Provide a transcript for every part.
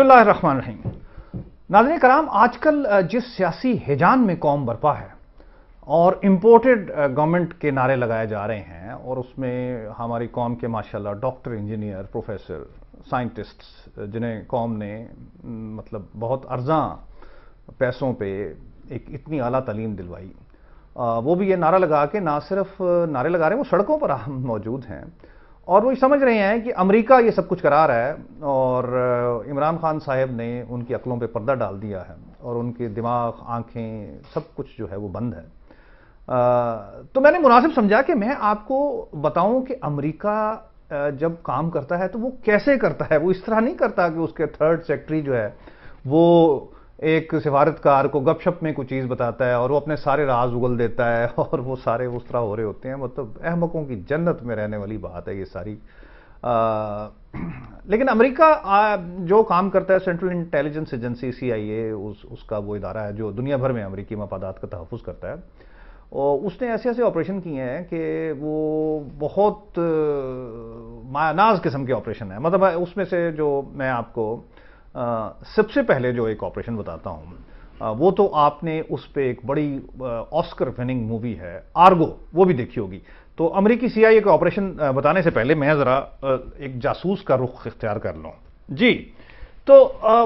बिस्मिल्लाम नाजन कराम आजकल जिस सियासी हिजान में कौम बरपा है और इम्पोर्टेड गवर्नमेंट के नारे लगाए जा रहे हैं और उसमें हमारी कौम के माशाल्लाह डॉक्टर इंजीनियर प्रोफेसर साइंटिस्ट्स जिन्हें कौम ने मतलब बहुत अर्जा पैसों पे एक इतनी अला तलीम दिलवाई वो भी ये नारा लगा के ना सिर्फ नारे लगा रहे हैं वो सड़कों पर मौजूद हैं और वो समझ रहे हैं कि अमेरिका ये सब कुछ करा रहा है और इमरान खान साहब ने उनकी अकलों पे पर्दा डाल दिया है और उनके दिमाग आंखें सब कुछ जो है वो बंद है तो मैंने मुनासिब समझा कि मैं आपको बताऊं कि अमेरिका जब काम करता है तो वो कैसे करता है वो इस तरह नहीं करता कि उसके थर्ड सेक्रेटरी जो है वो एक सिफारतकार को गपशप में कोई चीज़ बताता है और वो अपने सारे राज उगल देता है और वो सारे उस तरह हो रहे होते हैं मतलब अहमकों की जन्नत में रहने वाली बात है ये सारी आ, लेकिन अमेरिका जो काम करता है central intelligence agency C A उस उसका वो इदारा है जो दुनिया भर में अमरीकी मफादात का तहफ़ करता है और उसने ऐसे ऐसे ऑपरेशन किए हैं कि वो बहुत मायानाज किस्म के ऑपरेशन है मतलब उसमें से जो मैं आपको सबसे पहले जो एक ऑपरेशन बताता हूं वो तो आपने उस पर एक बड़ी ऑस्कर विनिंग मूवी है आर्गो वो भी देखी होगी तो अमेरिकी सीआईए का ऑपरेशन बताने से पहले मैं ज़रा एक जासूस का रुख इख्तियार कर लूँ जी तो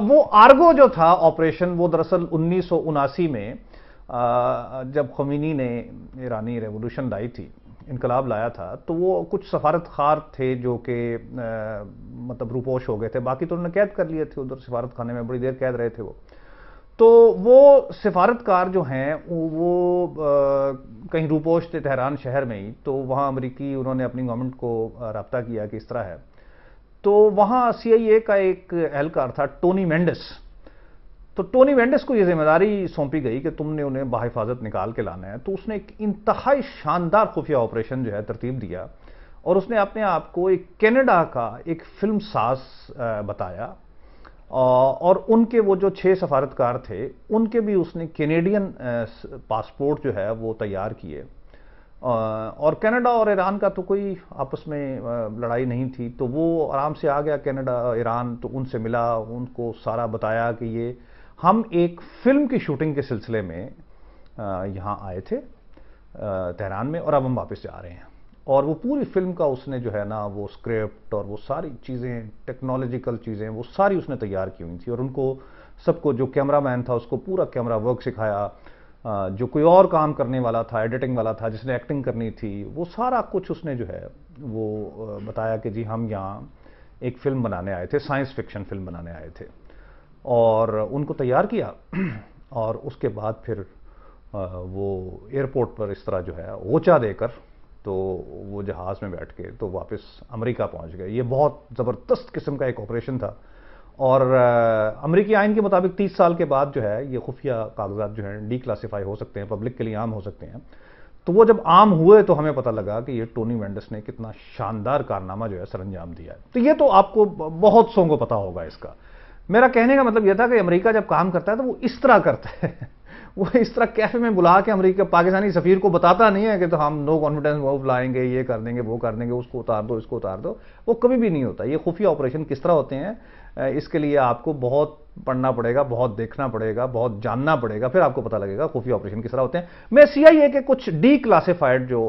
वो आर्गो जो था ऑपरेशन वो दरअसल उन्नीस में जब खमीनी ने ईरानी रेवोल्यूशन लाई थी इनकलाब लाया था तो वो कुछ सफारत खार थे जो कि मतलब रूपोश हो गए थे बाकी तो उन्होंने कैद कर लिए थे उधर सफारत खाने में बड़ी देर कैद रहे थे वो तो वो सफारतकार जो हैं वो आ, कहीं रूपोश थे तहरान शहर में ही तो वहाँ अमरीकी उन्होंने अपनी गवर्नमेंट को रबता किया कि इस तरह है तो वहाँ सी आई ए का एक एहलकार था टोनी मैंडस तो टोनी वेंडिस को यह जिम्मेदारी सौंपी गई कि तुमने उन्हें बाहिफाजत निकाल के लाना है तो उसने एक इंतहाई शानदार खुफिया ऑपरेशन जो है तरतीब दिया और उसने अपने आप को एक कैनेडा का एक फिल्म सास बताया और उनके वो जो छह सफारतकार थे उनके भी उसने कैनेडियन पासपोर्ट जो है वो तैयार किए और कनाडा और ईरान का तो कोई आपस में लड़ाई नहीं थी तो वो आराम से आ गया कनाडा ईरान तो उनसे मिला उनको सारा बताया कि ये हम एक फिल्म की शूटिंग के सिलसिले में यहाँ आए थे तेहरान में और अब हम वापस जा रहे हैं और वो पूरी फिल्म का उसने जो है ना वो स्क्रिप्ट और वो सारी चीज़ें टेक्नोलॉजिकल चीज़ें वो सारी उसने तैयार की हुई थी और उनको सबको जो कैमरा मैन था उसको पूरा कैमरा वर्क सिखाया जो कोई और काम करने वाला था एडिटिंग वाला था जिसने एक्टिंग करनी थी वो सारा कुछ उसने जो है वो बताया कि जी हम यहाँ एक फिल्म बनाने आए थे साइंस फिक्शन फिल्म बनाने आए थे और उनको तैयार किया और उसके बाद फिर वो एयरपोर्ट पर इस तरह जो है ओचा देकर तो वो जहाज़ में बैठ के तो वापस अमेरिका पहुंच गए ये बहुत ज़बरदस्त किस्म का एक ऑपरेशन था और अमेरिकी आइन के मुताबिक 30 साल के बाद जो है ये खुफिया कागजात जो हैं डी क्लासीफाई हो सकते हैं पब्लिक के लिए आम हो सकते हैं तो वो जब आम हुए तो हमें पता लगा कि ये टोनी वेंडस ने कितना शानदार कारनामा जो है सरंजाम दिया है तो ये तो आपको बहुत सौ को पता होगा इसका मेरा कहने का मतलब यह था कि अमेरिका जब काम करता है तो वो इस तरह करता है वो इस तरह कैफे में बुला के अमेरिका पाकिस्तानी सफ़ीर को बताता नहीं है कि तो हम नो कॉन्फिडेंस वो बुलाएंगे ये कर देंगे वो कर देंगे उसको उतार दो इसको उतार दो वो कभी भी नहीं होता ये खुफिया ऑपरेशन किस तरह होते हैं इसके लिए आपको बहुत पढ़ना पड़ेगा बहुत देखना पड़ेगा बहुत जानना पड़ेगा फिर आपको पता लगेगा खुफिया ऑपरेशन किस तरह होते हैं मैं ए के कुछ डी क्लासीफाइड जो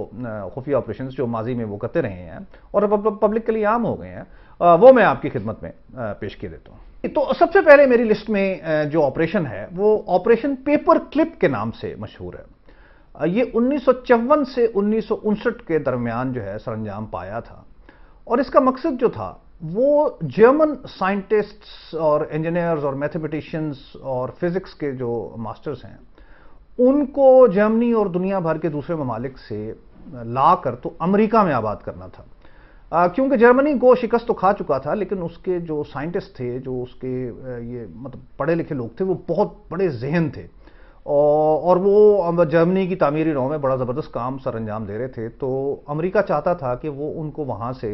खुफिया ऑपरेशन जो माजी में वो करते रहे हैं और पब्लिक के लिए आम हो गए हैं वो मैं आपकी खिदमत में पेश किए देता हूँ तो सबसे पहले मेरी लिस्ट में जो ऑपरेशन है वो ऑपरेशन पेपर क्लिप के नाम से मशहूर है ये उन्नीस से उन्नीस के दरमियान जो है सरंजाम पाया था और इसका मकसद जो था वो जर्मन साइंटिस्ट्स और इंजीनियर्स और मैथमेटिशियंस और फिजिक्स के जो मास्टर्स हैं उनको जर्मनी और दुनिया भर के दूसरे ममालिक से ला कर तो अमेरिका में आबाद करना था क्योंकि जर्मनी को शिकस्त तो खा चुका था लेकिन उसके जो साइंटिस्ट थे जो उसके ये मतलब पढ़े लिखे लोग थे वो बहुत बड़े जहन थे और वो जर्मनी की तामीरी राह में बड़ा ज़बरदस्त काम सर अंजाम दे रहे थे तो अमेरिका चाहता था कि वो उनको वहाँ से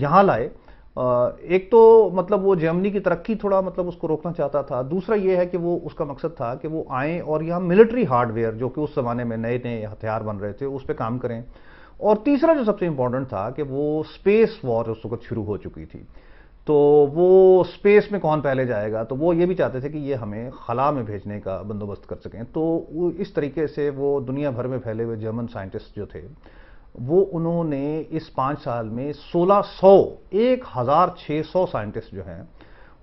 यहाँ लाए एक तो मतलब वो जर्मनी की तरक्की थोड़ा मतलब उसको रोकना चाहता था दूसरा ये है कि वो उसका मकसद था कि वो आएँ और यहाँ मिलिट्री हार्डवेयर जो कि उस ज़माने में नए नए हथियार बन रहे थे उस पर काम करें और तीसरा जो सबसे इंपॉर्टेंट था कि वो स्पेस वॉर उस वक्त शुरू हो चुकी थी तो वो स्पेस में कौन पहले जाएगा तो वो ये भी चाहते थे कि ये हमें खला में भेजने का बंदोबस्त कर सकें तो इस तरीके से वो दुनिया भर में फैले हुए जर्मन साइंटिस्ट जो थे वो उन्होंने इस पाँच साल में 1600 1600 साइंटिस्ट जो हैं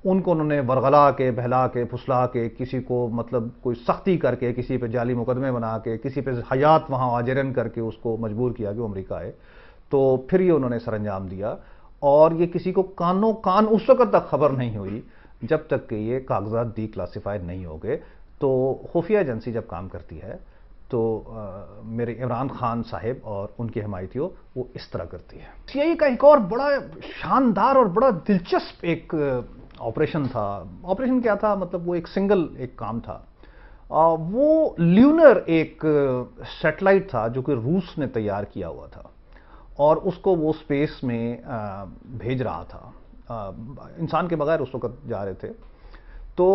उनको उन्होंने वरगला के बहला के फुसला के किसी को मतलब कोई सख्ती करके किसी पे जाली मुकदमे बना के किसी पे हयात वहाँ आजरन करके उसको मजबूर किया कि वो अमरीका आए तो फिर ये उन्होंने सर अंजाम दिया और ये किसी को कानों कान उस वक्त तक खबर नहीं हुई जब तक कि ये कागजात डी क्लासीफाइड नहीं हो गए तो खुफिया एजेंसी जब काम करती है तो आ, मेरे इमरान खान साहब और उनकी हमायतियों वो इस तरह करती है सीआई का एक और बड़ा शानदार और बड़ा दिलचस्प एक ऑपरेशन था ऑपरेशन क्या था मतलब वो एक सिंगल एक काम था आ, वो ल्यूनर एक सैटेलाइट था जो कि रूस ने तैयार किया हुआ था और उसको वो स्पेस में आ, भेज रहा था इंसान के बगैर उस वक्त जा रहे थे तो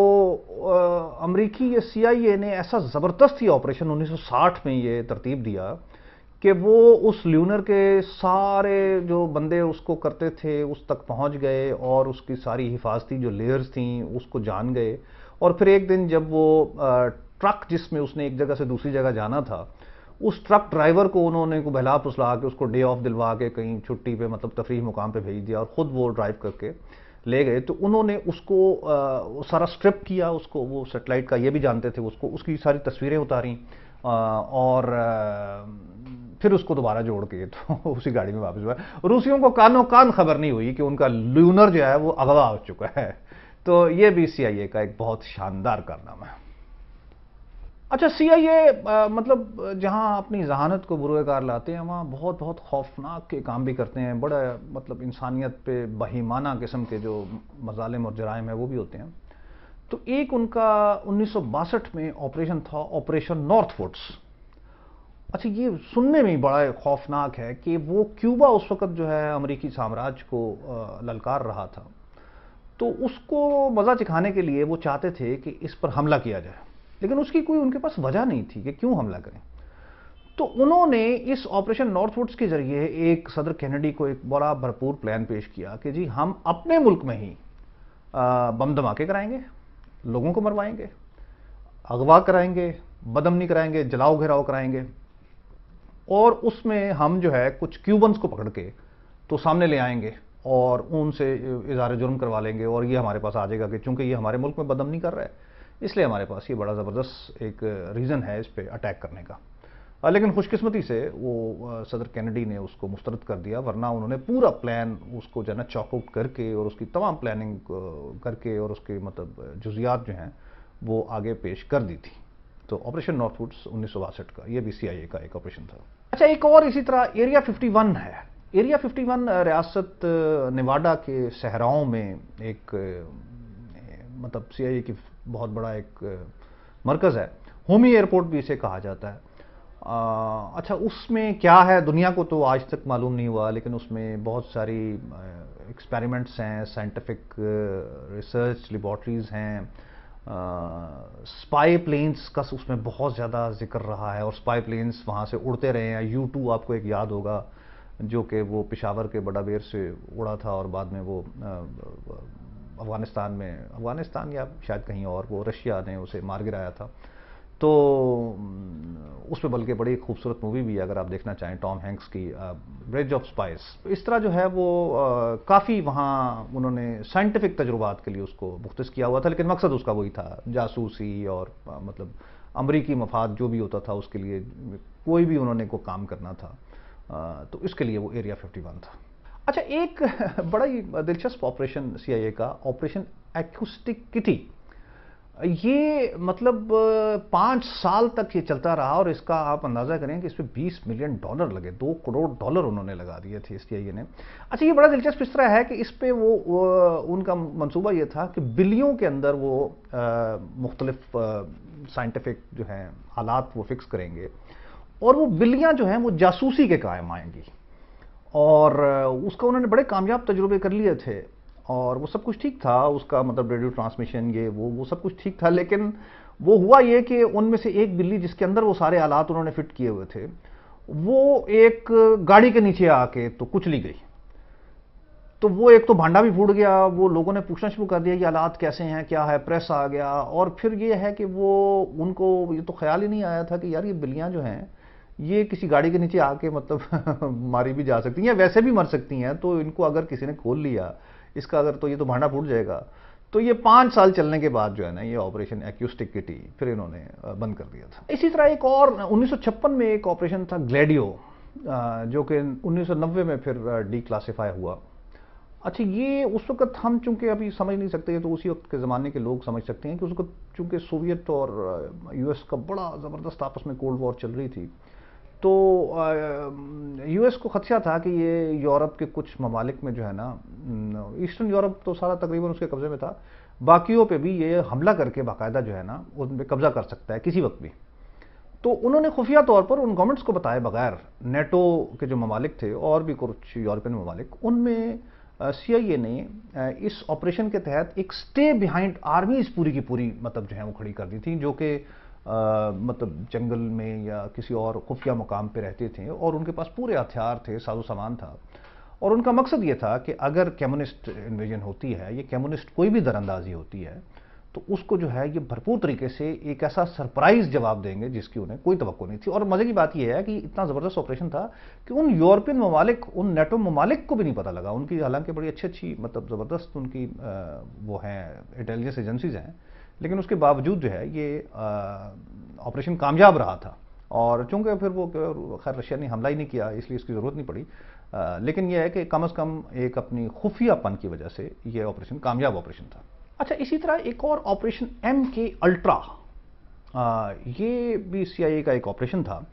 अमरीकी ये ए ने ऐसा ज़बरदस्त ही ऑपरेशन 1960 में ये तरतीब दिया कि वो उस ल्यूनर के सारे जो बंदे उसको करते थे उस तक पहुंच गए और उसकी सारी हिफाजती जो लेयर्स थी उसको जान गए और फिर एक दिन जब वो ट्रक जिसमें उसने एक जगह से दूसरी जगह जाना था उस ट्रक ड्राइवर को उन्होंने को बहला फुसला के उसको डे ऑफ दिलवा के कहीं छुट्टी पे मतलब तफरी मुकाम पे भेज दिया और ख़ुद वो ड्राइव करके ले गए तो उन्होंने उसको आ, वो सारा स्ट्रिप किया उसको वो सेटेलाइट का ये भी जानते थे उसको उसकी सारी तस्वीरें उतारी आ, और आ, फिर उसको दोबारा जोड़ के तो उसी गाड़ी में वापस हुआ रूसियों को कानों कान खबर नहीं हुई कि उनका लूनर जो है वो अगवा हो चुका है तो ये भी सी का एक बहुत शानदार कारनामा है अच्छा ए मतलब जहां अपनी जहानत को कार लाते हैं वहां बहुत बहुत खौफनाक के काम भी करते हैं बड़ा मतलब इंसानियत पे बहीमाना किस्म के जो मजालम और जराइम है वो भी होते हैं तो एक उनका उन्नीस में ऑपरेशन था ऑपरेशन नॉर्थ वुड्स अच्छा ये सुनने में ही बड़ा खौफनाक है कि वो क्यूबा उस वक़्त जो है अमरीकी साम्राज्य को ललकार रहा था तो उसको मज़ा चिखाने के लिए वो चाहते थे कि इस पर हमला किया जाए लेकिन उसकी कोई उनके पास वजह नहीं थी कि क्यों हमला करें तो उन्होंने इस ऑपरेशन नॉर्थवुड्स के जरिए एक सदर कैनेडी को एक बड़ा भरपूर प्लान पेश किया कि जी हम अपने मुल्क में ही बम धमाके कराएंगे लोगों को मरवाएंगे अगवा कराएंगे बदमनी कराएंगे जलाओ घेराव कराएंगे और उसमें हम जो है कुछ क्यूबन्स को पकड़ के तो सामने ले आएंगे और उनसे इजहार जुर्म करवा लेंगे और ये हमारे पास आ जाएगा कि चूंकि ये हमारे मुल्क में बदम नहीं कर रहा है इसलिए हमारे पास ये बड़ा ज़बरदस्त एक रीज़न है इस पर अटैक करने का लेकिन खुशकिस्मती से वो सदर कैनेडी ने उसको मुस्तरद कर दिया वरना उन्होंने पूरा प्लान उसको जो है ना चॉकआउट करके और उसकी तमाम प्लानिंग करके और उसके मतलब जुजियात जो हैं वो आगे पेश कर दी थी तो ऑपरेशन नॉर्थ वुड्स उन्नीस का यह भी सीआईए का एक ऑपरेशन था अच्छा एक और इसी तरह एरिया 51 है एरिया 51 रियासत नेवाडा के सहराओं में एक मतलब सी की बहुत बड़ा एक मरकज़ है होमी एयरपोर्ट भी इसे कहा जाता है आ, अच्छा उसमें क्या है दुनिया को तो आज तक मालूम नहीं हुआ लेकिन उसमें बहुत सारी एक्सपेरिमेंट्स हैं साइंटिफिक रिसर्च लेबॉर्ट्रीज़ हैं स्पाई प्लेन्स का उसमें बहुत ज़्यादा जिक्र रहा है और स्पाई प्लेन्स वहाँ से उड़ते रहे हैं यू टू आपको एक याद होगा जो कि वो पिशावर के बड़ा बेर से उड़ा था और बाद में वो अफ़गानिस्तान में अफ़गानिस्तान या शायद कहीं और वो रशिया ने उसे मार गिराया था तो उस पर बल्कि बड़ी खूबसूरत मूवी भी अगर आप देखना चाहें टॉम हैंक्स की ब्रिज ऑफ स्पाइस इस तरह जो है वो काफ़ी वहाँ उन्होंने साइंटिफिक तजुर्बात के लिए उसको मुख्त किया हुआ था लेकिन मकसद उसका वही था जासूसी और आ, मतलब अमरीकी मफाद जो भी होता था उसके लिए कोई भी उन्होंने को काम करना था आ, तो इसके लिए वो एरिया वन था अच्छा एक बड़ा ही दिलचस्प ऑपरेशन ए का ऑपरेशन एक्यूस्टिक किटी ये मतलब पाँच साल तक ये चलता रहा और इसका आप अंदाज़ा करें कि इस पर बीस मिलियन डॉलर लगे दो करोड़ डॉलर उन्होंने लगा दिए थे इसके आई ने अच्छा ये बड़ा दिलचस्प इस तरह है कि इस पर वो, वो उनका मंसूबा ये था कि बिलियों के अंदर वो मुख्तलिफ साइंटिफिक जो हैं हालात वो फिक्स करेंगे और वो बिलियाँ जो हैं वो जासूसी के कायम आएंगी और उसका उन्होंने बड़े कामयाब तजुर्बे कर लिए थे और वो सब कुछ ठीक था उसका मतलब रेडियो ट्रांसमिशन ये वो वो सब कुछ ठीक था लेकिन वो हुआ ये कि उनमें से एक बिल्ली जिसके अंदर वो सारे आलात उन्होंने फिट किए हुए थे वो एक गाड़ी के नीचे आके तो कुचली गई तो वो एक तो भांडा भी फूट गया वो लोगों ने पूछना शुरू कर दिया कि आलात कैसे हैं क्या है प्रेस आ गया और फिर ये है कि वो उनको ये तो ख्याल ही नहीं आया था कि यार ये बिल्लियाँ जो हैं ये किसी गाड़ी के नीचे आके मतलब मारी भी जा सकती हैं या वैसे भी मर सकती हैं तो इनको अगर किसी ने खोल लिया इसका अगर तो ये तो भांडा फूट जाएगा तो ये पाँच साल चलने के बाद जो है ना ये ऑपरेशन एक्यूस्टिक किटी फिर इन्होंने बंद कर दिया था इसी तरह एक और उन्नीस में एक ऑपरेशन था ग्लेडियो जो कि उन्नीस में फिर डी क्लासीफाई हुआ अच्छा ये उस वक्त हम चूंकि अभी समझ नहीं सकते तो उसी वक्त के ज़माने के लोग समझ सकते हैं कि उस वक्त चूंकि सोवियत और यूएस का बड़ा ज़बरदस्त आपस में कोल्ड वॉर चल रही थी तो यूएस को खदशा था कि ये यूरोप के कुछ ममालिक में जो है ना ईस्टर्न यूरोप तो सारा तकरीबन उसके कब्ज़े में था बाकियों पे भी ये हमला करके बाकायदा जो है ना उन पर कब्ज़ा कर सकता है किसी वक्त भी तो उन्होंने खुफिया तौर पर उन गवर्नमेंट्स को बताए बगैर नेटो के जो ममालिक थे और भी कुछ यूरोपियन ममालिक उनमें सी आई ए ने इस ऑपरेशन के तहत एक स्टे बिहाइंड आर्मीज पूरी की पूरी मतलब जो है वो खड़ी कर दी थी जो कि आ, मतलब जंगल में या किसी और खुफिया मुकाम पर रहते थे और उनके पास पूरे हथियार थे साजो सामान था और उनका मकसद ये था कि अगर कम्युनिस्ट इन्वेजन होती है या कम्युनिस्ट कोई भी दरअंदाजी होती है तो उसको जो है ये भरपूर तरीके से एक ऐसा सरप्राइज जवाब देंगे जिसकी उन्हें कोई तो नहीं थी और मजे की बात यह है कि इतना ज़बरदस्त ऑपरेशन था कि उन यूरोपियन ममालिक उन नेटो ममालिक को भी नहीं पता लगा उनकी हालांकि बड़ी अच्छी अच्छी मतलब ज़बरदस्त उनकी वो हैं इंटेलिजेंस एजेंसीज हैं लेकिन उसके बावजूद जो है ये ऑपरेशन कामयाब रहा था और चूंकि फिर वो खैर रशिया ने हमला ही नहीं किया इसलिए इसकी ज़रूरत नहीं पड़ी आ, लेकिन यह है कि कम अज़ कम एक अपनी खुफियापन की वजह से ये ऑपरेशन कामयाब ऑपरेशन था अच्छा इसी तरह एक और ऑपरेशन एम के अल्ट्रा ये भी सी का एक ऑपरेशन था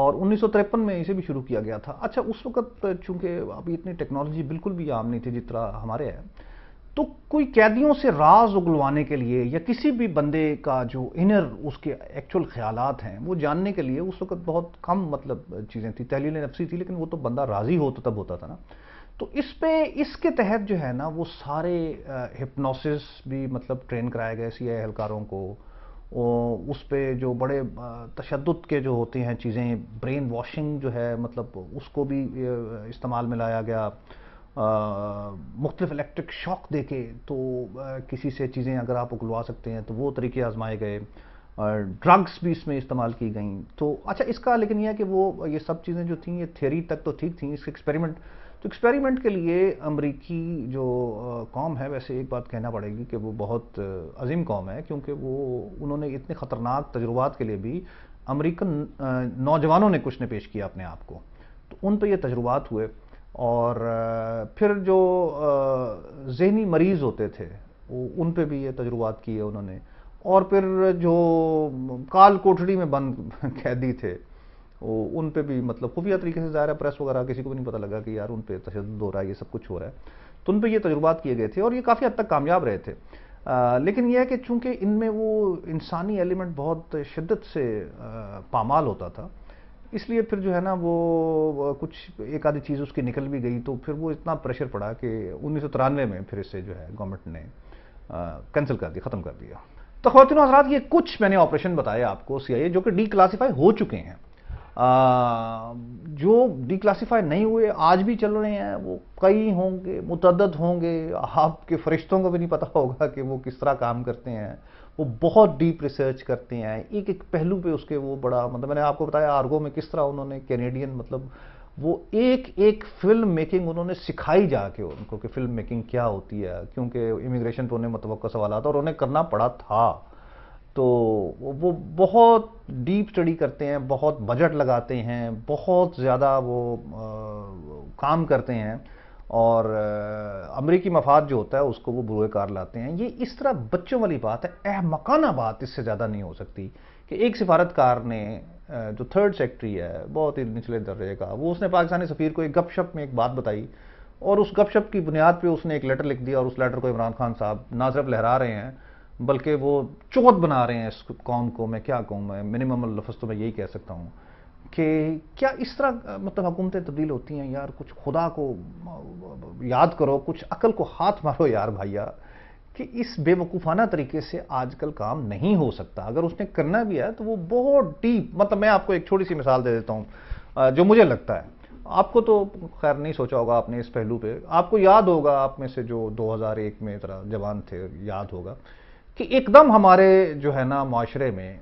और उन्नीस में इसे भी शुरू किया गया था अच्छा उस वक्त चूंकि अभी इतनी टेक्नोलॉजी बिल्कुल भी आम नहीं थी जितना हमारे है तो कोई कैदियों से राज उगलवाने के लिए या किसी भी बंदे का जो इनर उसके एक्चुअल ख्याल हैं वो जानने के लिए उस वक्त बहुत कम मतलब चीज़ें थी तहलील नफसी थी लेकिन वो तो बंदा राजी हो तो तब होता था ना तो इस पे इसके तहत जो है ना वो सारे हिप्नोसिस भी मतलब ट्रेन कराए गए सी एहलकारों को उस पर जो बड़े तशद के जो होते हैं चीज़ें ब्रेन वॉशिंग जो है मतलब उसको भी इस्तेमाल में लाया गया मुख्तलिफ इलेक्ट्रिक शॉक दे के तो आ, किसी से चीज़ें अगर आप उगलवा सकते हैं तो वो तरीके आजमाए गए ड्रग्स भी इसमें इस्तेमाल की गई तो अच्छा इसका लेकिन यह है कि वो ये सब चीज़ें जो थी ये थेरी तक तो ठीक थी इसके एक्सपेरिमेंट तो एक्सपेरिमेंट के लिए अमरीकी जो कौम है वैसे एक बात कहना पड़ेगी कि वो बहुत अजीम कौम है क्योंकि वो उन्होंने इतने ख़तरनाक तजुर्बात के लिए भी अमरीकन नौजवानों ने कुछ ने पेश किया अपने आप को तो उन पर यह तजुर्बात हुए और फिर जो जहनी मरीज़ होते थे उन पे भी ये तजुर्बात किए उन्होंने और फिर जो काल कोठड़ी में बंद कैदी थे वो उन पे भी मतलब खुफिया तरीके से ज़ाहिर है प्रेस वगैरह किसी को भी नहीं पता लगा कि यार उन पे तशद हो रहा है ये सब कुछ हो रहा है तो उन पे ये तजुर्बात किए गए थे और ये काफ़ी हद तक कामयाब रहे थे आ, लेकिन यह है कि चूँकि इनमें वो इंसानी एलिमेंट बहुत शिद्दत से आ, पामाल होता था इसलिए फिर जो है ना वो कुछ एक आधी चीज़ उसकी निकल भी गई तो फिर वो इतना प्रेशर पड़ा कि उन्नीस में फिर इसे जो है गवर्नमेंट ने कैंसिल कर दिया ख़त्म कर दिया तो खातिन हजरात ये कुछ मैंने ऑपरेशन बताया आपको सी जो कि डीक्लासीफाई हो चुके हैं आ, जो क्लासीफाई नहीं हुए आज भी चल रहे हैं वो कई होंगे मुतद होंगे आपके फरिश्तों को भी नहीं पता होगा कि वो किस तरह काम करते हैं वो बहुत डीप रिसर्च करते हैं एक एक पहलू पे उसके वो बड़ा मतलब मैंने आपको बताया आर्गो में किस तरह उन्होंने कैनेडियन मतलब वो एक एक फिल्म मेकिंग उन्होंने सिखाई जाके उनको कि फिल्म मेकिंग क्या होती है क्योंकि इमिग्रेशन पर उन्हें मतवक़ मतलब सवाल आता और उन्हें करना पड़ा था तो वो बहुत डीप स्टडी करते हैं बहुत बजट लगाते हैं बहुत ज़्यादा वो आ, काम करते हैं और अमरीकी मफाद जो होता है उसको वो बुरे कार लाते हैं ये इस तरह बच्चों वाली बात है अहमकाना बात इससे ज़्यादा नहीं हो सकती कि एक सिफारतकार ने जो थर्ड सेक्रेटरी है बहुत ही निचले दर्जे का वो उसने पाकिस्तानी सफ़ीर को एक गपशप में एक बात बताई और उस गपशप की बुनियाद पे उसने एक लेटर लिख दिया और उस लेटर को इमरान खान साहब ना सिर्फ लहरा रहे हैं बल्कि वो चौथ बना रहे हैं इस कौम को मैं क्या कहूँ मैं मिनिमम लफ्ज तो मैं यही कह सकता हूँ कि क्या इस तरह मतलब हुकूमतें तब्दील होती हैं यार कुछ खुदा को याद करो कुछ अकल को हाथ मारो यार भैया कि इस बेवकूफ़ाना तरीके से आजकल काम नहीं हो सकता अगर उसने करना भी है तो वो बहुत डीप मतलब मैं आपको एक छोटी सी मिसाल दे देता हूँ जो मुझे लगता है आपको तो खैर नहीं सोचा होगा आपने इस पहलू पे आपको याद होगा आप में से जो 2001 में तरह जवान थे याद होगा कि एकदम हमारे जो है ना माशरे में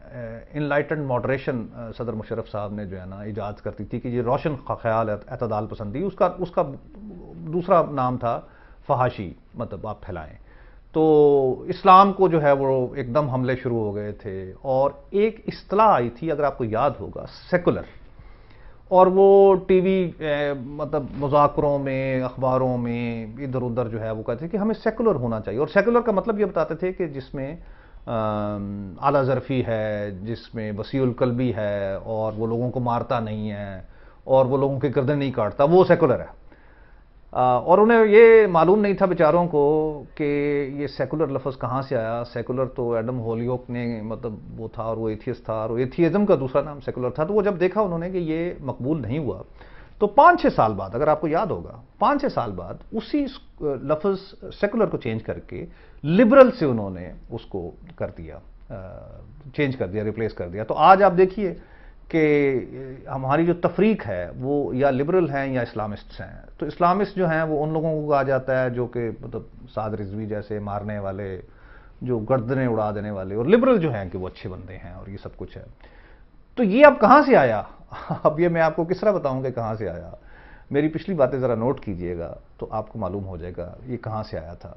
इनलाइटन मॉडरेशन सदर मुशरफ साहब ने जो है ना इजाद करती थी कि ये रोशन ख्याल अतदाल पसंदी उसका उसका दूसरा नाम था फहाशी मतलब आप फैलाएं तो इस्लाम को जो है वो एकदम हमले शुरू हो गए थे और एक असलाह आई थी अगर आपको याद होगा सेकुलर और वो टीवी मतलब मुजाकरों में अखबारों में इधर उधर जो है वो कहते थे कि हमें सेकुलर होना चाहिए और सेकुलर का मतलब ये बताते थे कि जिसमें आला ज़रफ़ी है जिसमें उलकल भी है और वो लोगों को मारता नहीं है और वो लोगों के गर्दन नहीं काटता वो सेकुलर है और उन्हें ये मालूम नहीं था बेचारों को कि ये सेकुलर लफ्ज़ कहाँ से आया सेकुलर तो एडम होलियोक ने मतलब वो था और वो एथियस था और एथियज़म का दूसरा नाम सेकुलर था तो वो जब देखा उन्होंने कि ये मकबूल नहीं हुआ तो पाँच छः साल बाद अगर आपको याद होगा पाँच छः साल बाद उसी लफ्ज़ सेकुलर को चेंज करके लिबरल से उन्होंने उसको कर दिया चेंज कर दिया रिप्लेस कर दिया तो आज आप देखिए कि हमारी जो तफरीक है वो या लिबरल हैं या इस्लामिस्ट्स हैं तो इस्लामिस्ट जो हैं वो उन लोगों को कहा जाता है जो कि मतलब साद रिजवी जैसे मारने वाले जो गर्दने उड़ा देने वाले और लिबरल जो हैं कि वो अच्छे बंदे हैं और ये सब कुछ है तो ये अब कहाँ से आया अब ये मैं आपको किस तरह बताऊँ कि कहाँ से आया मेरी पिछली बातें ज़रा नोट कीजिएगा तो आपको मालूम हो जाएगा ये कहाँ से आया था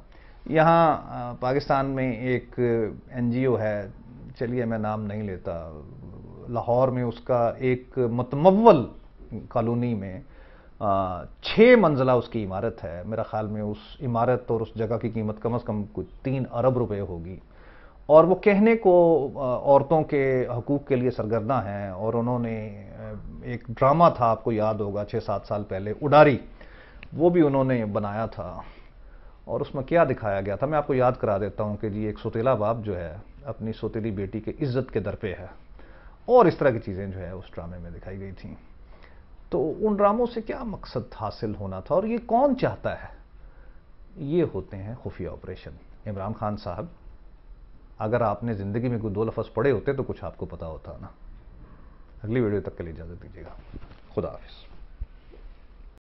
यहाँ पाकिस्तान में एक एनजीओ है चलिए मैं नाम नहीं लेता लाहौर में उसका एक मतमवल कॉलोनी में छः मंजिला उसकी इमारत है मेरा ख्याल में उस इमारत और उस जगह की कीमत कम अज़ कम कुछ तीन अरब रुपए होगी और वो कहने को औरतों के हकूक़ के लिए सरगर्दा हैं और उन्होंने एक ड्रामा था आपको याद होगा छः सात साल पहले उडारी वो भी उन्होंने बनाया था और उसमें क्या दिखाया गया था मैं आपको याद करा देता हूँ कि जी एक सोतीला बाप जो है अपनी सोतीली बेटी के इज़्ज़त के दर पे है और इस तरह की चीज़ें जो है उस ड्रामे में दिखाई गई थी तो उन ड्रामों से क्या मकसद हासिल होना था और ये कौन चाहता है ये होते हैं खुफिया ऑपरेशन इमरान खान साहब अगर आपने ज़िंदगी में कोई दो लफ्ज़ पढ़े होते तो कुछ आपको पता होता ना अगली वीडियो तक के लिए इजाज़त दीजिएगा खुदा हाफिज़